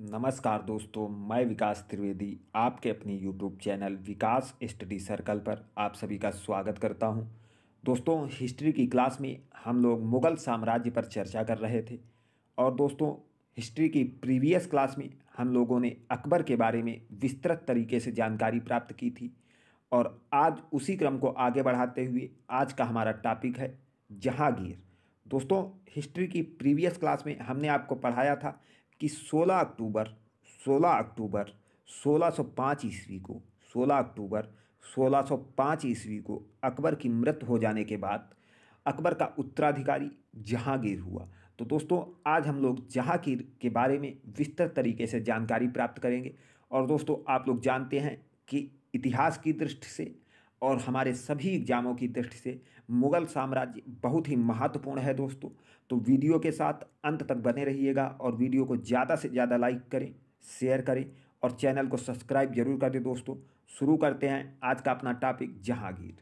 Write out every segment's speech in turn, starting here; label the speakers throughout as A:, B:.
A: नमस्कार दोस्तों मैं विकास त्रिवेदी आपके अपने YouTube channel Vikas study circle पर आप सभी का स्वागत करता हूं। दोस्तों हिस्ट्री की क्लास में हम लोग मुग़ल साम्राज्य पर चर्चा कर रहे थे और दोस्तों हिस्ट्री की प्रीवियस क्लास में हम लोगों ने अकबर के बारे में विस्तृत तरीके से जानकारी प्राप्त की थी और आज उसी क्रम को आगे बढ़ाते हुए आज का हमारा टॉपिक है जहांगीर दोस्तों हिस्ट्री की प्रीवियस क्लास में हमने आपको पढ़ाया था कि 16 अक्टूबर 16 अक्टूबर 1605 ईस्वी को 16 अक्टूबर 1605 ईस्वी को अकबर की मृत्यु हो जाने के बाद अकबर का उत्तराधिकारी जहांगीर हुआ तो दोस्तों आज हम लोग जहांगीर के बारे में विस्तृत तरीके से जानकारी प्राप्त करेंगे और दोस्तों आप लोग जानते हैं कि इतिहास की दृष्टि से और हमारे सभी एग्जामों की दृष्टि से मुग़ल साम्राज्य बहुत ही महत्वपूर्ण है दोस्तों तो वीडियो के साथ अंत तक बने रहिएगा और वीडियो को ज़्यादा से ज़्यादा लाइक करें शेयर करें और चैनल को सब्सक्राइब जरूर कर दें दोस्तों शुरू करते हैं आज का अपना टॉपिक जहांगीर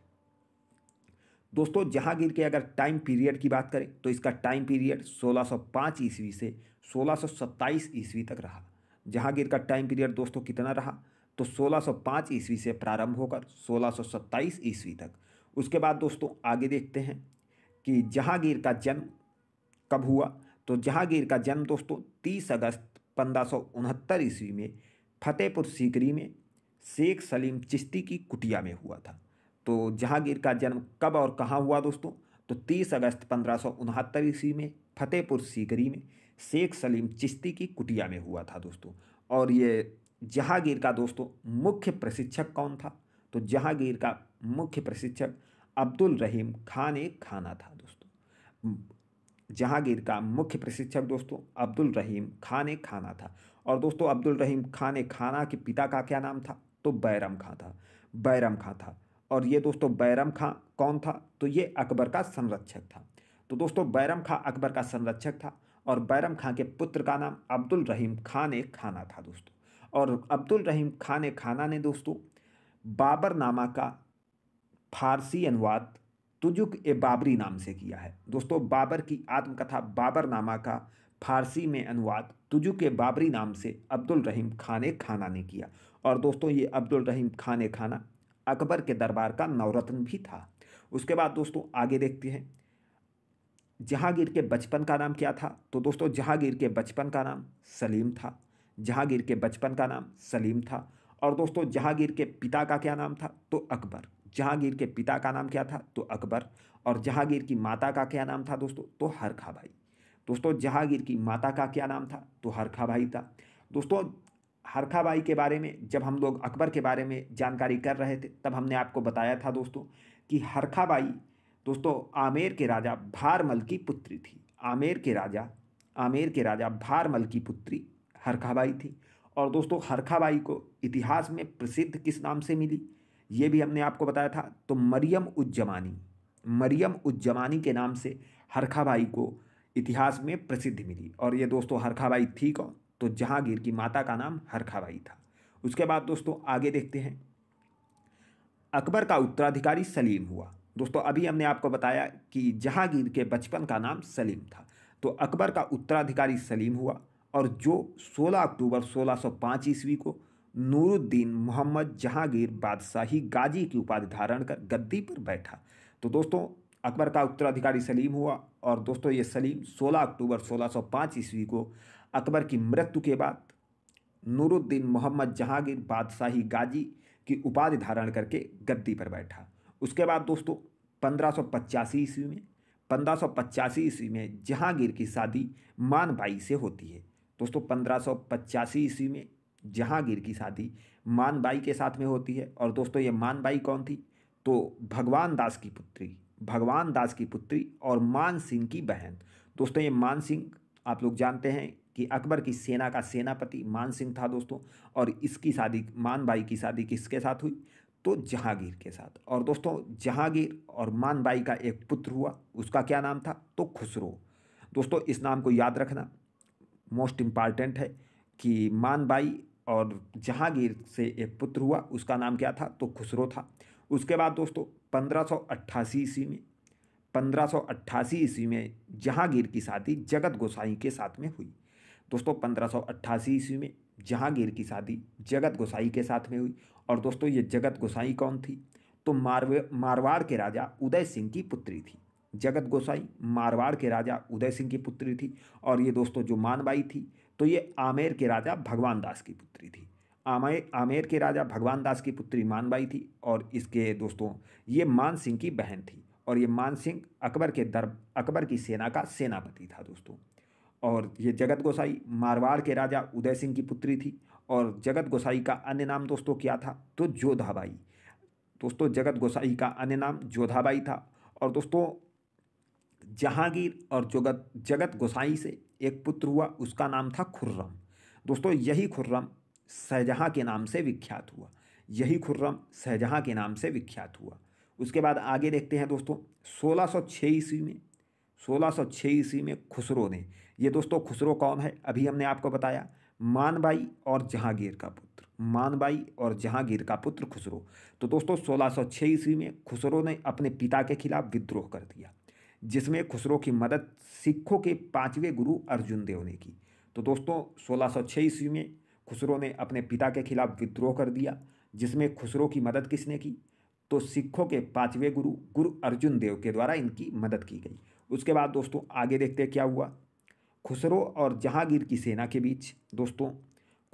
A: दोस्तों जहांगीर के अगर टाइम पीरियड की बात करें तो इसका टाइम पीरियड 1605 ईस्वी से 1627 ईस्वी तक रहा जहांगीर का टाइम पीरियड दोस्तों कितना रहा तो 1605 ईस्वी से प्रारंभ होकर 1627 ईस्वी तक उसके बाद दोस्तों आगे देखते हैं कि जहांगीर का जन्म कब हुआ तो जहांगीर का जन्म दोस्तों 30 अगस्त पंद्रह ईस्वी में फतेहपुर सीकरी में शेख सलीम चिश्ती की कुटिया में हुआ था तो जहांगीर का जन्म कब और कहाँ हुआ दोस्तों तो 30 अगस्त पंद्रह ईस्वी में फतेहपुर सीकरी में शेख सलीम चिश्ती की कुटिया में हुआ था दोस्तों और ये जहांगीर का दोस्तों मुख्य प्रशिक्षक कौन था तो जहांगीर का मुख्य प्रशिक्षक अब्दुल रहीम खान एक खाना था दोस्तों जहांगीर का मुख्य प्रशिक्षक दोस्तों अब्दुल रहीम खान एक खाना था और दोस्तों अब्दुल रहीम खान एक खाना के पिता का क्या नाम था तो बैरम खां था बैरम खां था और ये दोस्तों बैरम खां कौन था तो ये अकबर का संरक्षक था तो दोस्तों बैरम खां अकबर का संरक्षक था और बैरम खां के पुत्र का नाम अब्दुल रहीम खान एक खाना था दोस्तों और अब्दुल रहीम खान खाना ने दोस्तों बाबरनामा का फारसी अनुवाद तुजुक ए बाबरी नाम से किया है दोस्तों बाबर की आत्मकथा बाबरनामा का फारसी में अनुवाद तुजुक ए बाबरी नाम से अब्दुल रहीम खान खाना ने किया और दोस्तों ये अब्दुल रहीम खान खाना अकबर के दरबार का नवरत्न भी था उसके बाद दोस्तों आगे देखते हैं जहांगीर के बचपन का नाम क्या था तो दोस्तों जहांगीर के बचपन का नाम सलीम था जहांगीर के बचपन का नाम सलीम था और दोस्तों जहांगीर के पिता का क्या नाम था तो अकबर जहांगीर के पिता का नाम क्या था तो अकबर और जहांगीर की माता का क्या नाम था दोस्तों तो हरखा भाई दोस्तों जहांगीर की माता का क्या नाम था तो हरखा भाई था दोस्तों हरखा भाई के बारे में जब हम लोग अकबर के बारे में जानकारी कर रहे थे तब हमने आपको बताया था दोस्तों कि हरखा भाई दोस्तों आमेर के राजा भारमल की पुत्री थी आमेर के राजा आमेर के राजा भारमल की पुत्री हरखाबाई थी और दोस्तों हरखाबाई को इतिहास में प्रसिद्ध किस नाम से मिली ये भी हमने आपको बताया था तो मरियम उज्जमानी मरियम उज्जमानी के नाम से हरखाबाई को इतिहास में प्रसिद्ध मिली और ये दोस्तों हरखाबाई थी कौन तो जहांगीर की माता का नाम हरखाबाई था उसके बाद दोस्तों आगे देखते हैं अकबर का उत्तराधिकारी सलीम हुआ दोस्तों अभी हमने आपको बताया कि जहांगीर के बचपन का नाम सलीम था तो अकबर का उत्तराधिकारी सलीम हुआ और जो 16 अक्टूबर 1605 ईस्वी को नूरुद्दीन मोहम्मद जहांगीर बादशाही गाजी की उपाधि धारण कर गद्दी पर बैठा तो दोस्तों अकबर का उत्तराधिकारी सलीम हुआ और दोस्तों ये सलीम 16 अक्टूबर 1605 ईस्वी को अकबर की मृत्यु के बाद नूरुद्दीन मोहम्मद जहांगीर बादशाही गाजी की उपाधि धारण करके गद्दी पर बैठा उसके बाद दोस्तों पंद्रह ईस्वी में पंद्रह ईस्वी में जहांगीर की शादी मानबाई से होती है दोस्तों पंद्रह ईस्वी में जहांगीर की शादी मानबाई के साथ में होती है और दोस्तों ये मानबाई कौन थी तो भगवान दास की पुत्री भगवान दास की पुत्री और मान सिंह की बहन दोस्तों ये मान सिंह आप लोग जानते हैं कि अकबर की सेना का सेनापति मान सिंह था दोस्तों और इसकी शादी मानबाई की शादी किसके साथ हुई तो जहांगीर के साथ और दोस्तों जहांगीर और मानबाई का एक पुत्र हुआ उसका क्या नाम था तो खुसरो दोस्तों इस नाम को याद रखना मोस्ट इम्पॉर्टेंट है कि मानबाई और जहांगीर से एक पुत्र हुआ उसका नाम क्या था तो खुसरो था उसके बाद दोस्तों पंद्रह सौ अट्ठासी ईस्वी में पंद्रह सौ अट्ठासी ईस्वी में जहांगीर की शादी जगत गोसाई के साथ में हुई दोस्तों पंद्रह सौ अट्ठासी ईस्वी में जहांगीर की शादी जगत गोसाई के साथ में हुई और दोस्तों ये जगत गोसाई कौन थी तो मारवे मारवाड़ के राजा उदय सिंह की पुत्री थी जगत गोसाई मारवाड़ के राजा उदय सिंह की पुत्री थी और ये दोस्तों जो मानबाई थी तो ये आमेर के राजा भगवान दास की पुत्री थी आमे आमेर के राजा भगवान दास की पुत्री मानबाई थी और इसके दोस्तों ये मान सिंह की बहन थी और ये मान सिंह अकबर के दर अकबर की सेना का सेनापति था दोस्तों और ये जगत गोसाई मारवाड़ के राजा उदय सिंह की पुत्री थी और जगत गोसाई का अन्य नाम दोस्तों क्या था तो जोधाबाई दोस्तों जगत गोसाई का अन्य नाम जोधाबाई था और दोस्तों जहांगीर और जगत जगत गोसाई से एक पुत्र हुआ उसका नाम था खुर्रम दोस्तों यही खुर्रम शाहजहाँ के नाम से विख्यात हुआ यही खुर्रम शाहजहाँ के नाम से विख्यात हुआ उसके बाद आगे देखते हैं दोस्तों 1606 ईस्वी में 1606 ईस्वी में खुसरो ने ये दोस्तों खुसरो कौन है अभी हमने आपको बताया मानबाई और जहांगीर का पुत्र मानबाई और जहांगीर का पुत्र खुसरो तो दोस्तों 1606 ईस्वी में खुसरो ने अपने पिता के खिलाफ विद्रोह कर दिया जिसमें खुसरो की मदद सिखों के पाँचवें गुरु अर्जुन देव ने की तो दोस्तों 1606 ईस्वी में खुसरो ने अपने पिता के खिलाफ विद्रोह कर दिया जिसमें खुसरो की मदद किसने की तो सिखों के पाँचवें गुरु गुरु अर्जुन देव के द्वारा इनकी मदद की गई उसके बाद दोस्तों आगे देखते हैं क्या हुआ खुसरो और जहांगीर की सेना के बीच दोस्तों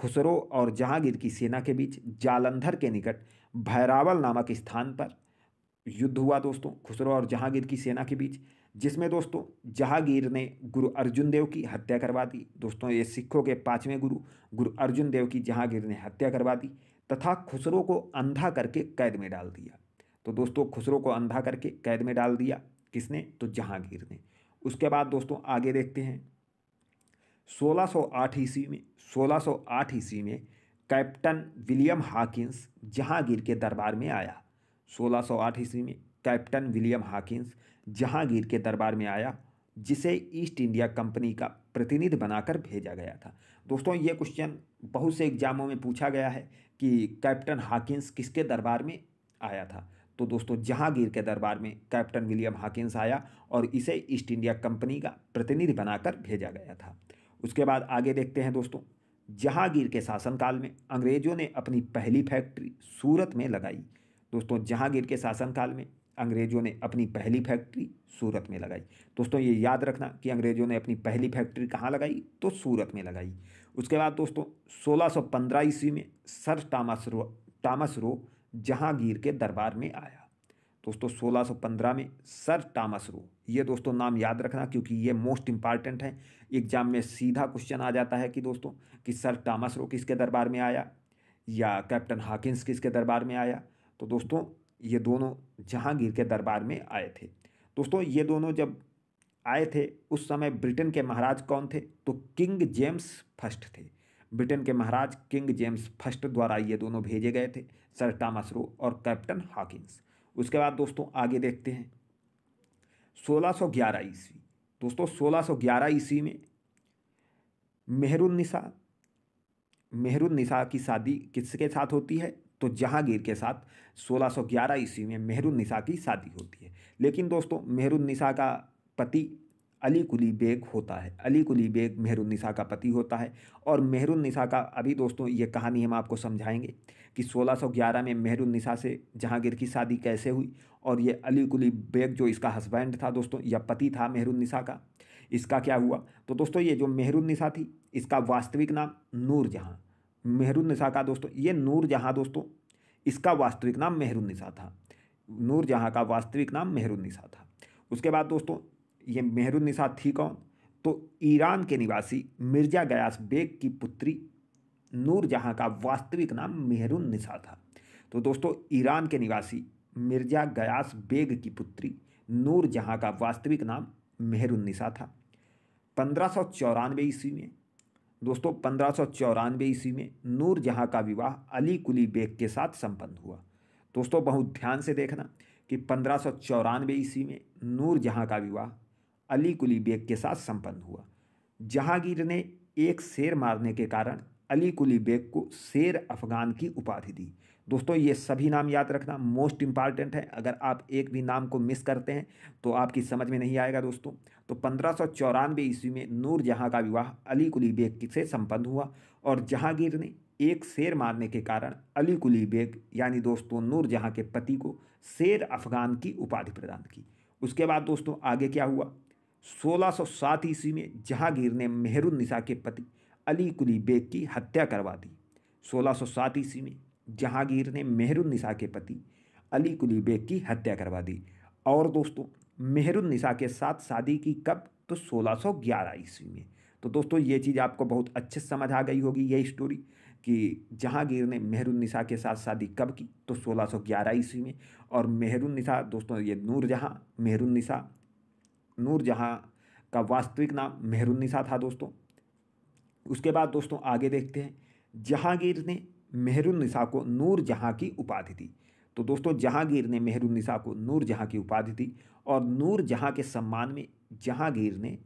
A: खुसरो और जहांगीर की सेना के बीच जालंधर के निकट भैरावल नामक स्थान पर युद्ध हुआ दोस्तों खुसरो और जहांगीर की सेना के बीच जिसमें दोस्तों जहांगीर ने गुरु अर्जुन देव की हत्या करवा दी दोस्तों ये सिखों के पाँचवें गुरु गुरु अर्जुन देव की जहांगीर ने हत्या करवा दी तथा खुसरो को अंधा करके कैद में डाल दिया तो दोस्तों खुसरो को अंधा करके कैद में डाल दिया किसने तो जहांगीर ने उसके बाद दोस्तों आगे देखते हैं सोलह ईस्वी में सोलह ईस्वी में कैप्टन विलियम हाकिंस जहांगीर के दरबार में आया 1608 ईस्वी में कैप्टन विलियम हाकिंस जहांगीर के दरबार में आया जिसे ईस्ट इंडिया कंपनी का प्रतिनिधि बनाकर भेजा गया था दोस्तों ये क्वेश्चन बहुत से एग्जामों में पूछा गया है कि कैप्टन हाकिंस किसके दरबार में आया था तो दोस्तों जहांगीर के दरबार में कैप्टन विलियम हाकिंस आया और इसे ईस्ट इंडिया कंपनी का प्रतिनिधि बनाकर भेजा गया था उसके बाद आगे देखते हैं दोस्तों जहांगीर के शासनकाल में अंग्रेजों ने अपनी पहली फैक्ट्री सूरत में लगाई दोस्तों जहांगीर के शासनकाल में अंग्रेजों ने अपनी पहली फैक्ट्री सूरत में लगाई दोस्तों ये याद रखना कि अंग्रेजों ने अपनी पहली फैक्ट्री कहाँ लगाई तो सूरत में लगाई उसके बाद दोस्तों 1615 ईस्वी में sir Thomas Roe Thomas Roe Jahangir के दरबार में आया दोस्तों 1615 में सर टामस रो ये दोस्तों नाम याद रखना क्योंकि ये मोस्ट इम्पॉर्टेंट है एग्जाम में सीधा क्वेश्चन आ जाता है कि दोस्तों कि सर टामस रो किसके दरबार में आया या कैप्टन हाकिंस किसके दरबार में आया तो दोस्तों ये दोनों जहांगीर के दरबार में आए थे दोस्तों ये दोनों जब आए थे उस समय ब्रिटेन के महाराज कौन थे तो किंग जेम्स फर्स्ट थे ब्रिटेन के महाराज किंग जेम्स फर्स्ट द्वारा ये दोनों भेजे गए थे सर टामस रो और कैप्टन हॉकिंस उसके बाद दोस्तों आगे देखते हैं 1611 ईस्वी दोस्तों 1611 ईस्वी में मेहरुन्निसा मेहरुन्निसा की शादी किसके साथ होती है तो जहांगीर के साथ 1611 ईस्वी में मेहरुन की शादी होती है लेकिन दोस्तों मेहरुन का पति अली कुली बेग होता है अली कुली बेग मेहरुन का पति होता है और मेहरुन का अभी दोस्तों ये कहानी हम आपको समझाएंगे कि 1611 में मेहरुन से जहांगीर की शादी कैसे हुई और ये अली कुली बेग जो इसका हस्बैंड था दोस्तों या पति था मेहरुन का इसका क्या हुआ तो दोस्तों ये जो मेहरुन थी इसका वास्तविक नाम जहाँ मेहरुन का दोस्तों ये नूर जहाँ दोस्तों इसका वास्तविक नाम मेहरुन था नूर जहाँ का वास्तविक नाम मेहरुन था उसके बाद दोस्तों ये मेहरुन थी कौन तो ईरान के निवासी मिर्जा गयास बेग की पुत्री नूर जहाँ का वास्तविक नाम मेहरुन था तो दोस्तों ईरान के निवासी मिर्जा गयास बेग की पुत्री नूर जहाँ का वास्तविक नाम मेहरुन था पंद्रह सौ ईस्वी में दोस्तों पंद्रह सौ ईस्वी में नूर जहाँ का विवाह अली कुली बेग के साथ संपन्न हुआ दोस्तों बहुत ध्यान से देखना कि पंद्रह सौ ईस्वी में नूर जहाँ का विवाह अली कुली बेग के साथ संपन्न हुआ जहांगीर ने एक शेर मारने के कारण अली कुली बेग को शेर अफगान की उपाधि दी दोस्तों ये सभी नाम याद रखना मोस्ट इम्पॉर्टेंट है अगर आप एक भी नाम को मिस करते हैं तो आपकी समझ में नहीं आएगा दोस्तों तो पंद्रह सौ चौरानवे ईस्वी में नूरजहाँ का विवाह अली कुली बेग से संपन्न हुआ और जहांगीर ने एक शेर मारने के कारण अली कुली बेग यानी दोस्तों नूरजहाँ के पति को शेर अफगान की उपाधि प्रदान की उसके बाद दोस्तों आगे क्या हुआ सोलह ईस्वी में जहांगीर ने मेहरुन्निसा के पति अली कुली बेग की हत्या करवा दी सात ईस्वी में जहांगीर ने मेहरुन्निसा के पति अली कुली बेग की हत्या करवा दी और दोस्तों मेहरुन्निसा के साथ शादी की कब तो 1611 ईस्वी में तो दोस्तों ये चीज़ आपको बहुत अच्छे समझ आ गई होगी यही स्टोरी कि जहांगीर ने मेहरुन्निसा के साथ शादी कब की तो 1611 ईस्वी में और मेहरुन्निसा दोस्तों ये नूरजहाँ मेहरुन्निसा नूरजहाँ का वास्तविक नाम मेहरुन्निसा था दोस्तों उसके बाद दोस्तों आगे देखते हैं जहांगीर ने मेहरुन्निसा को नूर जहाँ की उपाधि दी तो दोस्तों जहांगीर ने मेहरुन्निसा को नूर जहाँ की उपाधि दी और नूर जहाँ के सम्मान में जहांगीर ने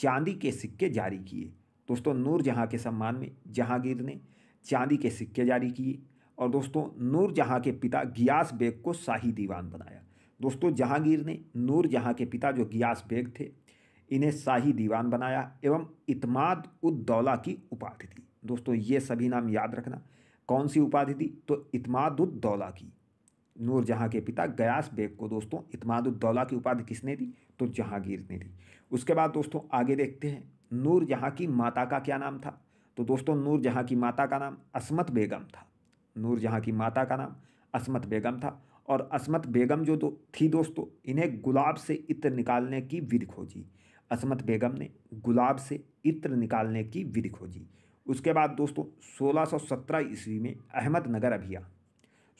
A: चांदी के सिक्के जारी किए दोस्तों नूर जहाँ के सम्मान में जहांगीर ने चांदी के सिक्के जारी किए और दोस्तों नूर जहाँ के पिता गियास बेग को शाही दीवान बनाया दोस्तों जहांगीर ने नूर जहाँ के पिता जो गियास बेग थे इन्हें शाही दीवान बनाया एवं इतमाद उद दौला की उपाधि दी दोस्तों ये सभी नाम याद रखना कौन सी उपाधि दी तो इतमादुद्दौला की नूरजहाँ के पिता गयास बेग को दोस्तों इतमादुद्दौला की उपाधि किसने दी तो जहांगीर ने दी उसके बाद दोस्तों आगे देखते हैं नूरजहाँ की माता का क्या नाम था तो दोस्तों नूरजहाँ की माता का नाम असमत बेगम था नूरजहाँ की माता का नाम असमत बेगम था और असमत बेगम जो दो थी दोस्तों इन्हें गुलाब से इत्र निकालने की विधि खोजी असमत बेगम ने गुलाब से इत्र निकालने की विधि खोजी उसके बाद दोस्तों 1617 ईस्वी में अहमदनगर अभियान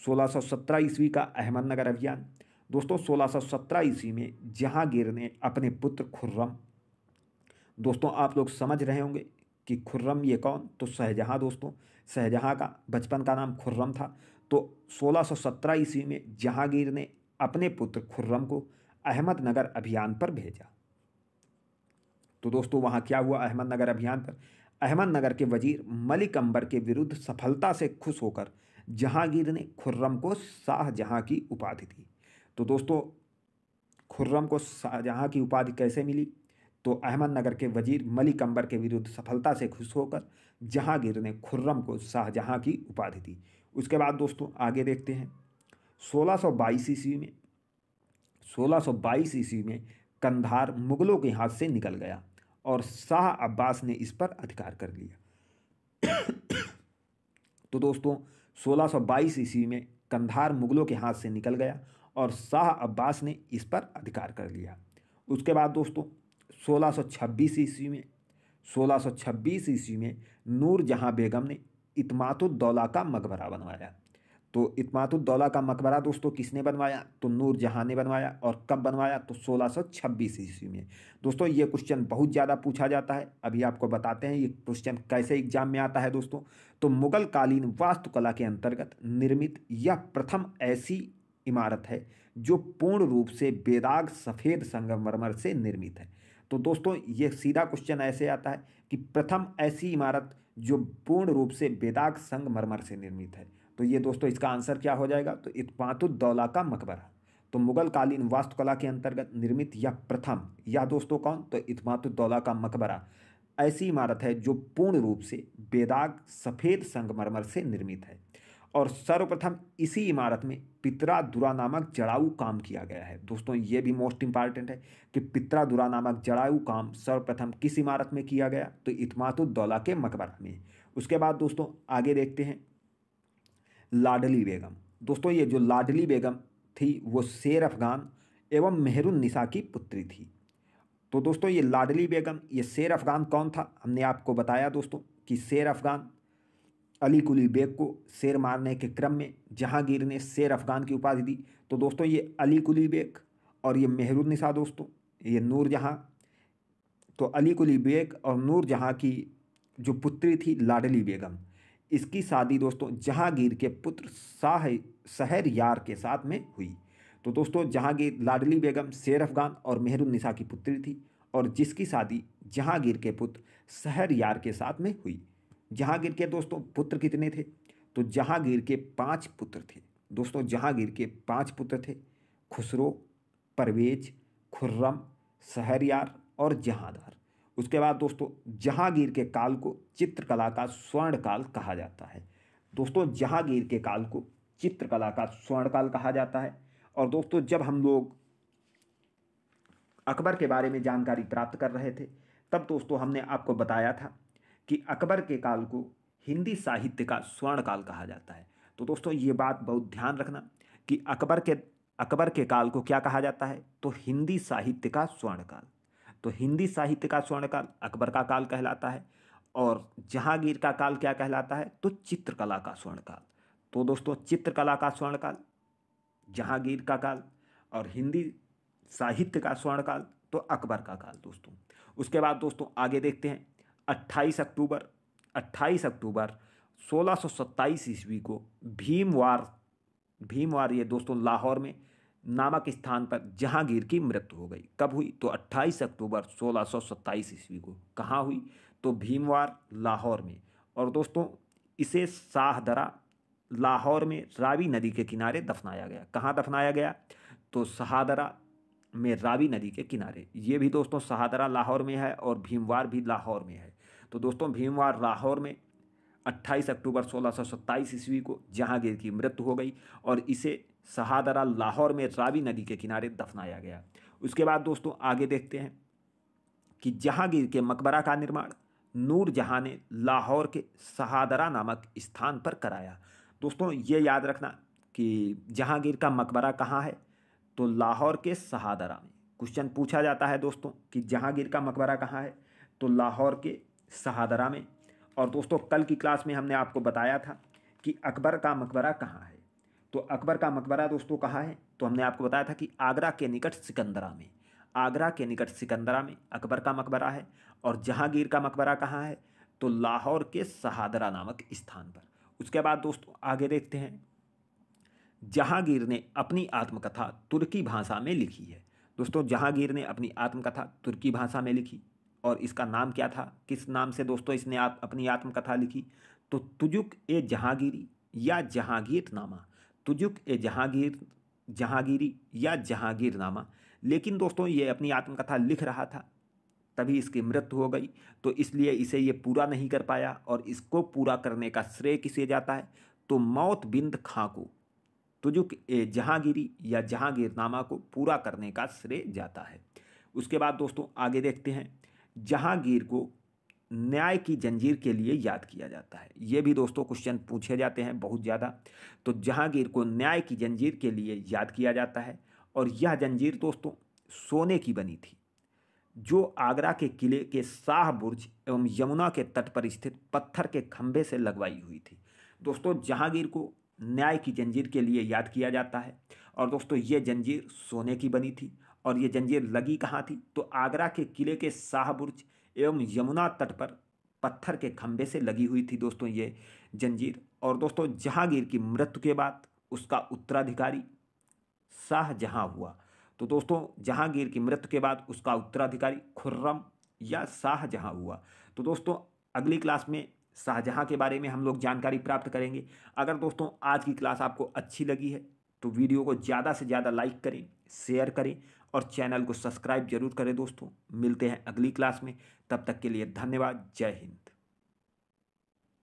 A: 1617 ईस्वी का अहमदनगर अभियान दोस्तों 1617 ईस्वी में जहांगीर ने अपने पुत्र खुर्रम दोस्तों आप लोग समझ रहे होंगे कि खुर्रम ये कौन तो शहजहाँ दोस्तों शहजहाँ का बचपन का नाम खुर्रम था तो 1617 ईस्वी में जहांगीर ने अपने पुत्र खुर्रम को अहमदनगर अभियान पर भेजा तो दोस्तों वहाँ क्या हुआ अहमदनगर अभियान पर अहमदनगर के वजीर मलिक अंबर के विरुद्ध सफलता से खुश होकर जहांगीर ने खुर्रम को शाहजहाँ की उपाधि दी तो दोस्तों खुर्रम को शाहजहाँ की उपाधि कैसे मिली तो अहमदनगर के वजीर मलिक अंबर के विरुद्ध सफलता से खुश होकर जहांगीर ने खुर्रम को शाहजहाँ की उपाधि दी उसके बाद दोस्तों आगे देखते हैं 1622 ईस्वी में 1622 ईस्वी में कंधार मुगलों के हाथ से निकल गया और शाह अब्बास ने इस पर अधिकार कर लिया तो दोस्तों 1622 ईस्वी में कंधार मुगलों के हाथ से निकल गया और शाह अब्बास ने इस पर अधिकार कर लिया उसके बाद दोस्तों 1626 ईस्वी में 1626 ईस्वी में नूरजहाँ बेगम ने इतमातुद्दौला का मकबरा बनवाया तो इतमातुद्दौला तो का मकबरा दोस्तों किसने बनवाया तो नूरजहाँ ने बनवाया और कब बनवाया तो 1626 ईस्वी में दोस्तों ये क्वेश्चन बहुत ज़्यादा पूछा जाता है अभी आपको बताते हैं ये क्वेश्चन कैसे एग्जाम में आता है दोस्तों तो मुगल कालीन वास्तुकला के अंतर्गत निर्मित यह प्रथम ऐसी इमारत है जो पूर्ण रूप से बेदाग सफ़ेद संगमरमर से निर्मित है तो दोस्तों ये सीधा क्वेश्चन ऐसे आता है कि प्रथम ऐसी इमारत जो पूर्ण रूप से बेदाग संगमरमर से निर्मित है तो ये दोस्तों इसका आंसर क्या हो जाएगा तो इतमातुद्दौला का मकबरा तो मुगल कालीन वास्तुकला के अंतर्गत निर्मित या प्रथम या दोस्तों कौन तो इतमातुद्दौला का मकबरा ऐसी इमारत है जो पूर्ण रूप से बेदाग सफ़ेद संगमरमर से निर्मित है और सर्वप्रथम इसी इमारत में पितरा दुरा नामक जड़ाऊ काम किया गया है दोस्तों ये भी मोस्ट इम्पॉर्टेंट है कि पितरा दुरा नामक जड़ाऊ काम सर्वप्रथम किस इमारत में किया गया तो इतमातुद्दौला के मकबरा में उसके बाद दोस्तों आगे देखते हैं लाडली बेगम दोस्तों ये जो लाडली बेगम थी वो शेर अफगान एवं मेहरुन निसा की पुत्री थी तो दोस्तों ये लाडली बेगम ये शेर अफगान कौन था हमने आपको बताया दोस्तों कि शेर अफगान अली कुली बेग को शेर मारने के क्रम में जहांगीर ने शेर अफगान की उपाधि दी तो दोस्तों ये अली कुली बेग और ये मेहरुन निसा दोस्तों ये नूरजहाँ तो अली कुली बेग और नूरजहाँ की जो पुत्री थी लाडली बेगम इसकी शादी दोस्तों जहांगीर के पुत्र शाह शहर यार के साथ में हुई तो दोस्तों जहांगीर लाडली बेगम शेर अफगान और मेहरुन की पुत्री थी और जिसकी शादी जहांगीर के पुत्र शहर यार के साथ में हुई जहांगीर के दोस्तों पुत्र कितने थे तो जहांगीर के पांच पुत्र थे दोस्तों जहांगीर के पांच पुत्र थे खुसरो परवेज खुर्रम शहर और जहाँदार उसके बाद दोस्तों जहांगीर के काल को चित्रकला का स्वर्ण काल कहा जाता है दोस्तों जहांगीर के काल को चित्रकला का स्वर्ण काल कहा जाता है और दोस्तों जब हम लोग अकबर के बारे में जानकारी प्राप्त कर रहे थे तब दोस्तों हमने आपको बताया था कि अकबर के काल को हिंदी साहित्य का स्वर्ण काल कहा जाता है तो दोस्तों ये बात बहुत ध्यान रखना कि अकबर के अकबर के काल को क्या कहा जाता है तो हिंदी साहित्य का स्वर्ण काल तो हिंदी साहित्य का स्वर्णकाल अकबर का काल कहलाता है और जहांगीर का काल क्या कहलाता है तो चित्रकला का स्वर्ण काल तो दोस्तों चित्रकला का स्वर्ण काल जहांगीर का काल और हिंदी साहित्य का स्वर्ण काल तो अकबर का काल दोस्तों उसके बाद दोस्तों आगे देखते हैं 28 अक्टूबर 28 अक्टूबर सत्ताईस ईस्वी को भीमवार भीमवार ये दोस्तों लाहौर में नामक स्थान पर जहांगीर की मृत्यु हो गई कब हुई तो 28 अक्टूबर 1627 ईस्वी को कहाँ हुई तो भीमवार लाहौर में और दोस्तों इसे शाहदरा लाहौर में रावी नदी के किनारे दफनाया गया कहाँ दफनाया गया तो शाहदरा में रावी नदी के किनारे ये भी दोस्तों शाहदरा लाहौर में है और भीमवार भी लाहौर में है तो दोस्तों भीमवार लाहौर में 28 अक्टूबर 1627 ईस्वी को जहांगीर की मृत्यु हो गई और इसे सहादरा लाहौर में रावी नदी के किनारे दफनाया गया उसके बाद दोस्तों आगे देखते हैं कि जहांगीर के मकबरा का निर्माण नूर जहाँ ने लाहौर के सहादरा नामक स्थान पर कराया दोस्तों ये याद रखना कि जहांगीर का मकबरा कहाँ है तो लाहौर के सहादरा में क्वेश्चन पूछा जाता है दोस्तों कि जहांगीर का मकबरा कहाँ है तो लाहौर के सहादरा में और दोस्तों कल की क्लास में हमने आपको बताया था कि अकबर का मकबरा कहाँ है तो अकबर का मकबरा दोस्तों कहाँ है तो हमने आपको बताया था कि आगरा के निकट सिकंदरा में आगरा के निकट सिकंदरा में अकबर का मकबरा है और जहांगीर का मकबरा कहाँ है तो लाहौर के सहादरा नामक स्थान पर उसके बाद दोस्तों आगे देखते हैं जहांगीर ने अपनी आत्मकथा तुर्की भाषा में लिखी है दोस्तों जहांगीर ने अपनी आत्मकथा तुर्की भाषा में लिखी और इसका नाम क्या था किस नाम से दोस्तों इसने आप अपनी आत्मकथा लिखी तो तुजुक ए जहांगीरी या जहांगीर नामा तुजुक ए जहांगीर जहांगीरी या नामा लेकिन दोस्तों ये अपनी आत्मकथा लिख रहा था तभी इसकी मृत्यु हो गई तो इसलिए इसे ये पूरा नहीं कर पाया और इसको पूरा करने का श्रेय किसे जाता है तो मौत बिंद खां को तुजुक ए जहांगीरी या जहांगीर नामा को पूरा करने का श्रेय जाता है उसके बाद दोस्तों आगे देखते हैं जहांगीर को न्याय की जंजीर के लिए याद किया जाता है ये भी दोस्तों क्वेश्चन पूछे जाते हैं बहुत ज़्यादा तो जहांगीर को न्याय की जंजीर के लिए याद किया जाता है और यह जंजीर दोस्तों सोने की बनी थी जो आगरा के किले के शाह बुर्ज एवं यमुना के तट पर स्थित पत्थर के खंभे से लगवाई हुई थी दोस्तों जहांगीर को न्याय की जंजीर के लिए याद किया जाता है और दोस्तों ये जंजीर सोने की बनी थी और ये जंजीर लगी कहाँ थी तो आगरा के किले के शाह बुर्ज एवं यमुना तट पर पत्थर के खंभे से लगी हुई थी दोस्तों ये जंजीर और दोस्तों जहांगीर की मृत्यु के बाद उसका उत्तराधिकारी शाहजहाँ हुआ तो दोस्तों जहांगीर की मृत्यु के बाद उसका उत्तराधिकारी खुर्रम या शाहजहाँ हुआ तो दोस्तों अगली क्लास में शाहजहाँ के बारे में हम लोग जानकारी प्राप्त करेंगे अगर दोस्तों आज की क्लास आपको अच्छी लगी है तो वीडियो को ज़्यादा से ज़्यादा लाइक करें शेयर करें और चैनल को सब्सक्राइब जरूर करें दोस्तों मिलते हैं अगली क्लास में तब तक के लिए धन्यवाद जय हिंद